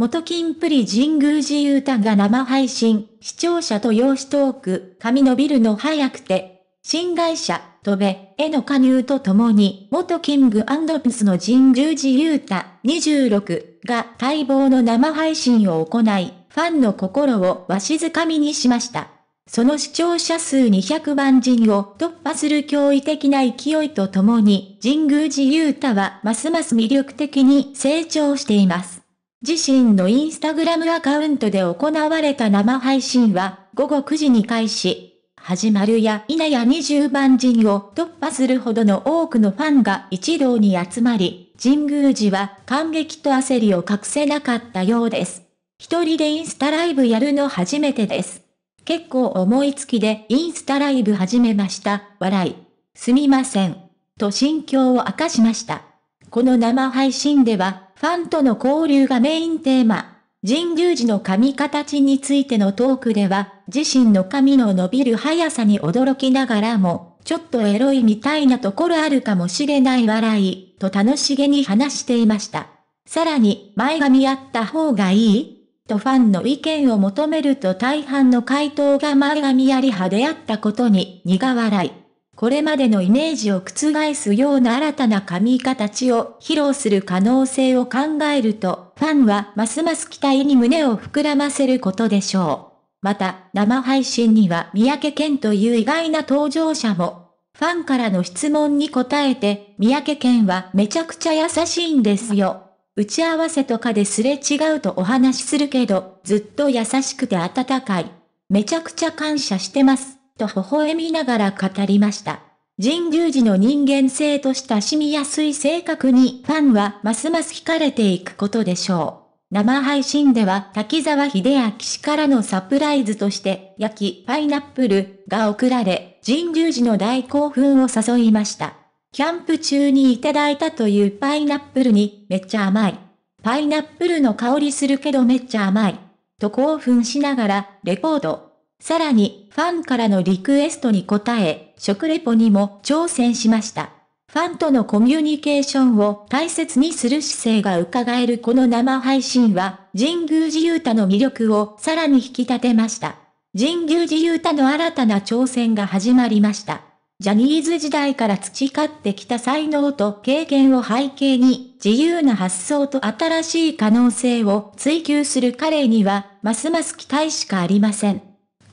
元金プリ神宮寺たが生配信、視聴者と用紙トーク、髪伸びるの早くて、新会社、飛べ、への加入とともに、元キングピスの神宮寺た、26が待望の生配信を行い、ファンの心をわしづかみにしました。その視聴者数200万人を突破する驚異的な勢いとともに、神宮寺う太はますます魅力的に成長しています。自身のインスタグラムアカウントで行われた生配信は、午後9時に開始、始まるや否や20番人を突破するほどの多くのファンが一堂に集まり、神宮寺は感激と焦りを隠せなかったようです。一人でインスタライブやるの初めてです。結構思いつきでインスタライブ始めました、笑い。すみません。と心境を明かしました。この生配信ではファンとの交流がメインテーマ。神宮寺の髪形についてのトークでは、自身の髪の伸びる速さに驚きながらも、ちょっとエロいみたいなところあるかもしれない笑い、と楽しげに話していました。さらに、前髪あった方がいいとファンの意見を求めると大半の回答が前髪あり派であったことに苦笑い。これまでのイメージを覆すような新たな髪形を披露する可能性を考えると、ファンはますます期待に胸を膨らませることでしょう。また、生配信には三宅健という意外な登場者も。ファンからの質問に答えて、三宅健はめちゃくちゃ優しいんですよ。打ち合わせとかですれ違うとお話しするけど、ずっと優しくて温かい。めちゃくちゃ感謝してます。と微笑みながら語りました。神宮寺の人間性と親しみやすい性格にファンはますます惹かれていくことでしょう。生配信では滝沢秀明氏からのサプライズとして焼きパイナップルが贈られ、神宮寺の大興奮を誘いました。キャンプ中にいただいたというパイナップルにめっちゃ甘い。パイナップルの香りするけどめっちゃ甘い。と興奮しながらレポート。さらに、ファンからのリクエストに応え、食レポにも挑戦しました。ファンとのコミュニケーションを大切にする姿勢が伺えるこの生配信は、神宮寺う太の魅力をさらに引き立てました。神宮寺う太の新たな挑戦が始まりました。ジャニーズ時代から培ってきた才能と経験を背景に、自由な発想と新しい可能性を追求する彼には、ますます期待しかありません。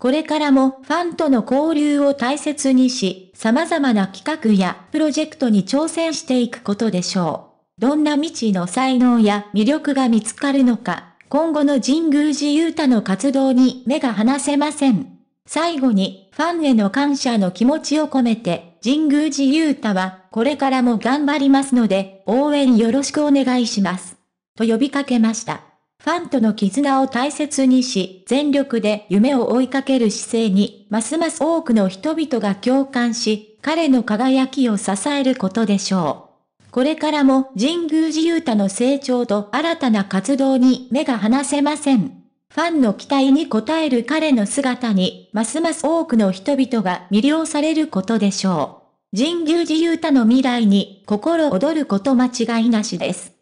これからもファンとの交流を大切にし、様々な企画やプロジェクトに挑戦していくことでしょう。どんな未知の才能や魅力が見つかるのか、今後の神宮寺勇太の活動に目が離せません。最後に、ファンへの感謝の気持ちを込めて、神宮寺勇太は、これからも頑張りますので、応援よろしくお願いします。と呼びかけました。ファンとの絆を大切にし、全力で夢を追いかける姿勢に、ますます多くの人々が共感し、彼の輝きを支えることでしょう。これからも神宮寺勇太の成長と新たな活動に目が離せません。ファンの期待に応える彼の姿に、ますます多くの人々が魅了されることでしょう。神宮寺勇太の未来に心躍ること間違いなしです。